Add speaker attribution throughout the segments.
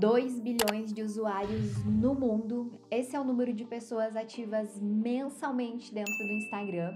Speaker 1: 2 bilhões de usuários no mundo. Esse é o número de pessoas ativas mensalmente dentro do Instagram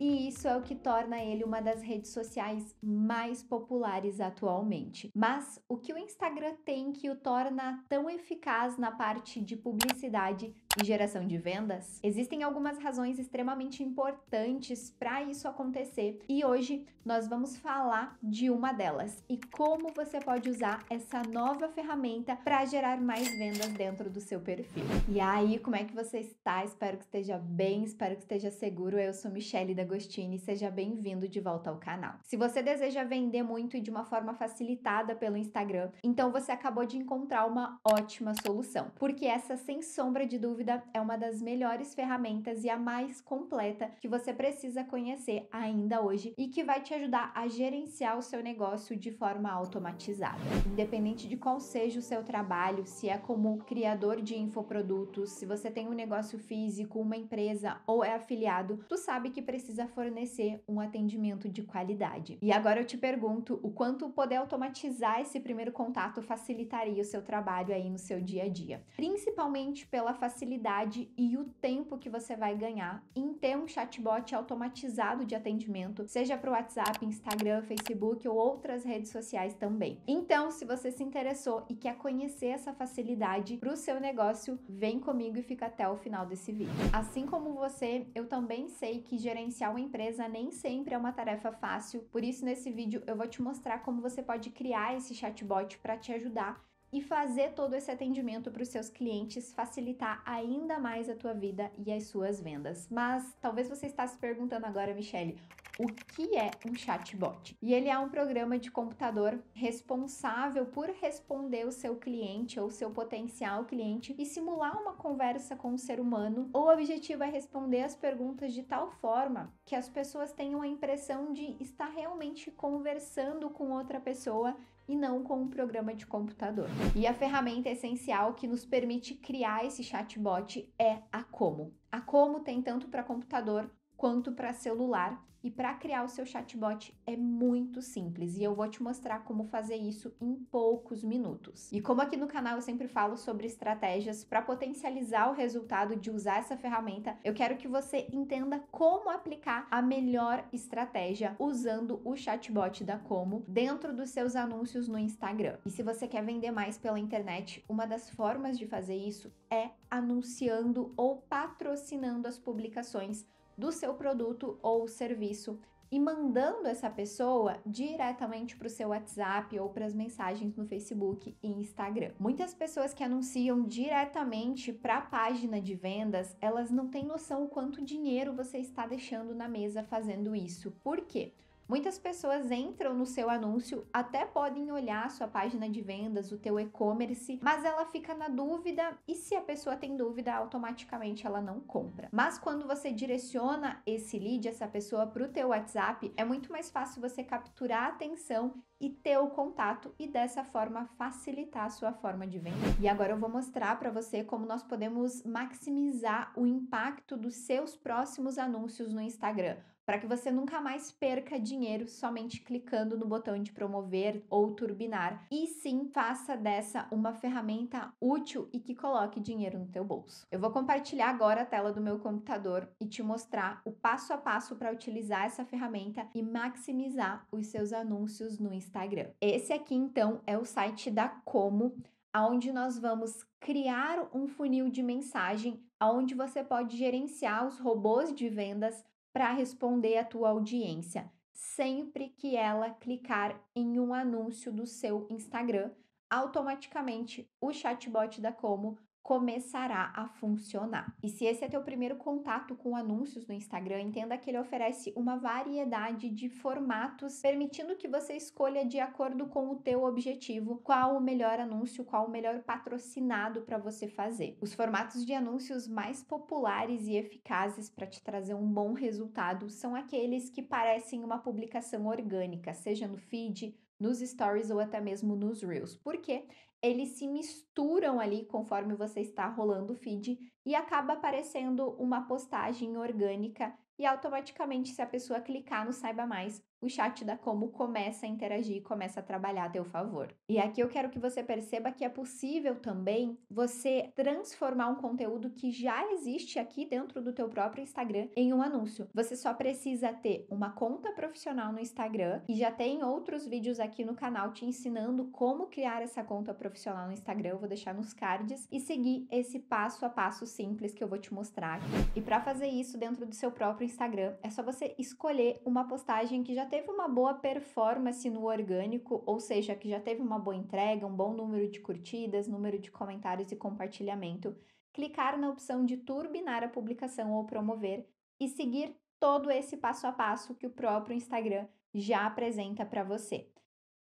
Speaker 1: e isso é o que torna ele uma das redes sociais mais populares atualmente. Mas o que o Instagram tem que o torna tão eficaz na parte de publicidade e geração de vendas? Existem algumas razões extremamente importantes para isso acontecer e hoje nós vamos falar de uma delas e como você pode usar essa nova ferramenta para gerar mais vendas dentro do seu perfil. E aí, como é que você está? Espero que esteja bem, espero que esteja seguro. Eu sou Michelle da Agostini, seja bem-vindo de volta ao canal. Se você deseja vender muito e de uma forma facilitada pelo Instagram, então você acabou de encontrar uma ótima solução, porque essa, sem sombra de dúvida, é uma das melhores ferramentas e a mais completa que você precisa conhecer ainda hoje e que vai te ajudar a gerenciar o seu negócio de forma automatizada. Independente de qual seja o seu trabalho, se é como criador de infoprodutos, se você tem um negócio físico, uma empresa ou é afiliado, tu sabe que precisa precisa fornecer um atendimento de qualidade. E agora eu te pergunto o quanto poder automatizar esse primeiro contato facilitaria o seu trabalho aí no seu dia a dia, principalmente pela facilidade e o tempo que você vai ganhar em ter um chatbot automatizado de atendimento, seja para o WhatsApp, Instagram, Facebook ou outras redes sociais também. Então, se você se interessou e quer conhecer essa facilidade para o seu negócio, vem comigo e fica até o final desse vídeo. Assim como você, eu também sei que gerenciar gerenciar uma empresa nem sempre é uma tarefa fácil, por isso nesse vídeo eu vou te mostrar como você pode criar esse chatbot para te ajudar e fazer todo esse atendimento para os seus clientes facilitar ainda mais a tua vida e as suas vendas. Mas talvez você está se perguntando agora, Michelle, o que é um chatbot. E ele é um programa de computador responsável por responder o seu cliente ou seu potencial cliente e simular uma conversa com um ser humano. O objetivo é responder as perguntas de tal forma que as pessoas tenham a impressão de estar realmente conversando com outra pessoa e não com um programa de computador. E a ferramenta essencial que nos permite criar esse chatbot é a Como. A Como tem tanto para computador quanto para celular e para criar o seu chatbot é muito simples e eu vou te mostrar como fazer isso em poucos minutos. E como aqui no canal eu sempre falo sobre estratégias para potencializar o resultado de usar essa ferramenta, eu quero que você entenda como aplicar a melhor estratégia usando o chatbot da Como dentro dos seus anúncios no Instagram. E se você quer vender mais pela internet, uma das formas de fazer isso é anunciando ou patrocinando as publicações do seu produto ou serviço e mandando essa pessoa diretamente para o seu WhatsApp ou para as mensagens no Facebook e Instagram. Muitas pessoas que anunciam diretamente para a página de vendas, elas não têm noção o quanto dinheiro você está deixando na mesa fazendo isso. Por quê? Muitas pessoas entram no seu anúncio, até podem olhar a sua página de vendas, o teu e-commerce, mas ela fica na dúvida e se a pessoa tem dúvida, automaticamente ela não compra. Mas quando você direciona esse lead, essa pessoa para o teu WhatsApp, é muito mais fácil você capturar a atenção e ter o contato e dessa forma facilitar a sua forma de venda. E agora eu vou mostrar para você como nós podemos maximizar o impacto dos seus próximos anúncios no Instagram para que você nunca mais perca dinheiro somente clicando no botão de promover ou turbinar, e sim faça dessa uma ferramenta útil e que coloque dinheiro no teu bolso. Eu vou compartilhar agora a tela do meu computador e te mostrar o passo a passo para utilizar essa ferramenta e maximizar os seus anúncios no Instagram. Esse aqui então é o site da Como, onde nós vamos criar um funil de mensagem onde você pode gerenciar os robôs de vendas para responder à tua audiência sempre que ela clicar em um anúncio do seu Instagram, automaticamente o chatbot da Como começará a funcionar. E se esse é teu primeiro contato com anúncios no Instagram, entenda que ele oferece uma variedade de formatos, permitindo que você escolha de acordo com o teu objetivo qual o melhor anúncio, qual o melhor patrocinado para você fazer. Os formatos de anúncios mais populares e eficazes para te trazer um bom resultado são aqueles que parecem uma publicação orgânica, seja no feed, nos stories ou até mesmo nos reels, porque eles se misturam ali conforme você está rolando o feed e acaba aparecendo uma postagem orgânica e automaticamente se a pessoa clicar no saiba mais, o chat da Como começa a interagir e começa a trabalhar a teu favor. E aqui eu quero que você perceba que é possível também você transformar um conteúdo que já existe aqui dentro do teu próprio Instagram em um anúncio. Você só precisa ter uma conta profissional no Instagram e já tem outros vídeos aqui no canal te ensinando como criar essa conta profissional no Instagram. Eu vou deixar nos cards e seguir esse passo a passo simples que eu vou te mostrar. Aqui. E para fazer isso dentro do seu próprio Instagram, é só você escolher uma postagem que já teve uma boa performance no orgânico, ou seja, que já teve uma boa entrega, um bom número de curtidas, número de comentários e compartilhamento, clicar na opção de turbinar a publicação ou promover e seguir todo esse passo a passo que o próprio Instagram já apresenta para você.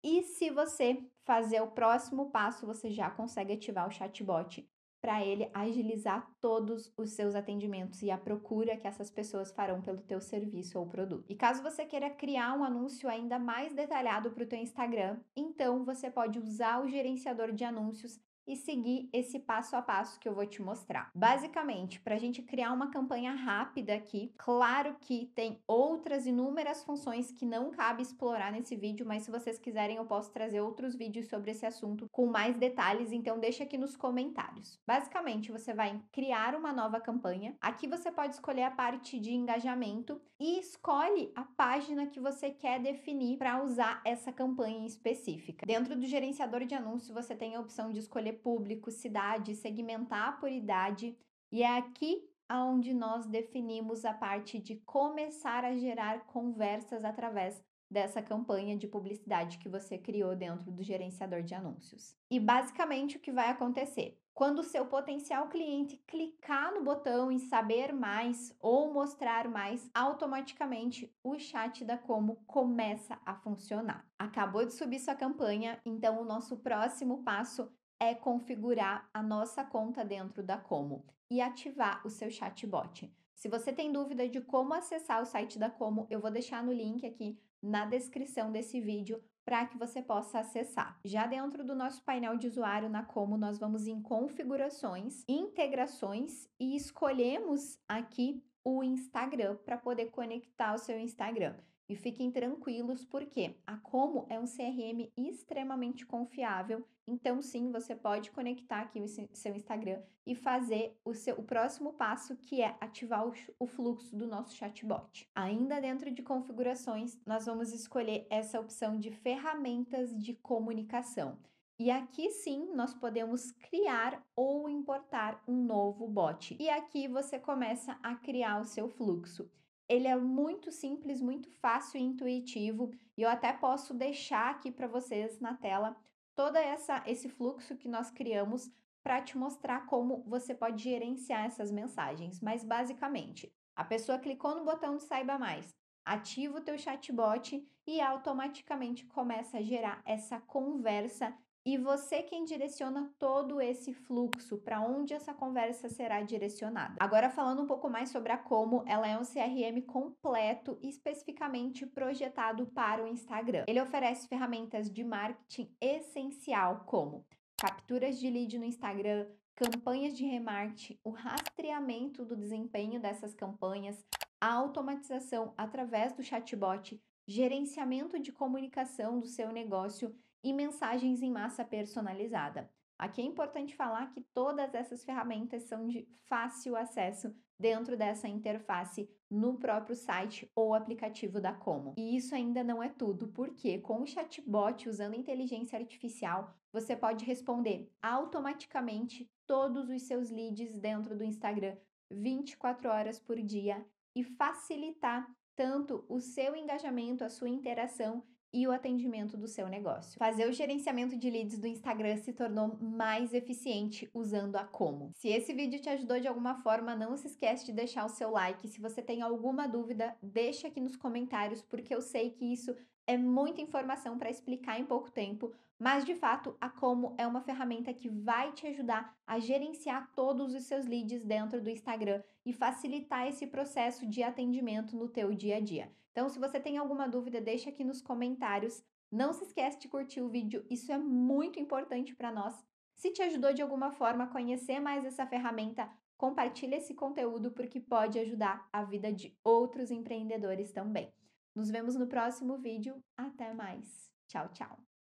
Speaker 1: E se você fazer o próximo passo, você já consegue ativar o chatbot para ele agilizar todos os seus atendimentos e a procura que essas pessoas farão pelo teu serviço ou produto. E caso você queira criar um anúncio ainda mais detalhado para o teu Instagram, então você pode usar o gerenciador de anúncios e seguir esse passo a passo que eu vou te mostrar. Basicamente, para a gente criar uma campanha rápida aqui, claro que tem outras inúmeras funções que não cabe explorar nesse vídeo, mas se vocês quiserem eu posso trazer outros vídeos sobre esse assunto com mais detalhes, então deixa aqui nos comentários. Basicamente, você vai criar uma nova campanha. Aqui você pode escolher a parte de engajamento e escolhe a página que você quer definir para usar essa campanha específica. Dentro do gerenciador de anúncios, você tem a opção de escolher público, cidade, segmentar por idade, e é aqui aonde nós definimos a parte de começar a gerar conversas através dessa campanha de publicidade que você criou dentro do gerenciador de anúncios. E basicamente o que vai acontecer? Quando o seu potencial cliente clicar no botão em saber mais ou mostrar mais, automaticamente o chat da Como começa a funcionar. Acabou de subir sua campanha, então o nosso próximo passo é configurar a nossa conta dentro da Como e ativar o seu chatbot. Se você tem dúvida de como acessar o site da Como, eu vou deixar no link aqui na descrição desse vídeo para que você possa acessar. Já dentro do nosso painel de usuário na Como, nós vamos em configurações, integrações e escolhemos aqui o Instagram para poder conectar o seu Instagram. E fiquem tranquilos, porque a Como é um CRM extremamente confiável. Então, sim, você pode conectar aqui o seu Instagram e fazer o, seu, o próximo passo, que é ativar o, o fluxo do nosso chatbot. Ainda dentro de configurações, nós vamos escolher essa opção de ferramentas de comunicação. E aqui sim nós podemos criar ou importar um novo bot. E aqui você começa a criar o seu fluxo ele é muito simples, muito fácil e intuitivo, e eu até posso deixar aqui para vocês na tela toda essa esse fluxo que nós criamos para te mostrar como você pode gerenciar essas mensagens. Mas basicamente, a pessoa clicou no botão de saiba mais, ativa o teu chatbot e automaticamente começa a gerar essa conversa e você é quem direciona todo esse fluxo, para onde essa conversa será direcionada. Agora falando um pouco mais sobre a Como, ela é um CRM completo especificamente projetado para o Instagram. Ele oferece ferramentas de marketing essencial como capturas de lead no Instagram, campanhas de remarketing, o rastreamento do desempenho dessas campanhas, a automatização através do chatbot, gerenciamento de comunicação do seu negócio e mensagens em massa personalizada. Aqui é importante falar que todas essas ferramentas são de fácil acesso dentro dessa interface no próprio site ou aplicativo da Como. E isso ainda não é tudo, porque com o chatbot usando inteligência artificial, você pode responder automaticamente todos os seus leads dentro do Instagram 24 horas por dia e facilitar tanto o seu engajamento, a sua interação e o atendimento do seu negócio. Fazer o gerenciamento de leads do Instagram se tornou mais eficiente usando a Como. Se esse vídeo te ajudou de alguma forma, não se esquece de deixar o seu like. Se você tem alguma dúvida, deixa aqui nos comentários, porque eu sei que isso é muita informação para explicar em pouco tempo, mas de fato a Como é uma ferramenta que vai te ajudar a gerenciar todos os seus leads dentro do Instagram e facilitar esse processo de atendimento no teu dia a dia. Então, se você tem alguma dúvida, deixa aqui nos comentários. Não se esquece de curtir o vídeo, isso é muito importante para nós. Se te ajudou de alguma forma a conhecer mais essa ferramenta, compartilhe esse conteúdo porque pode ajudar a vida de outros empreendedores também. Nos vemos no próximo vídeo. Até mais. Tchau, tchau.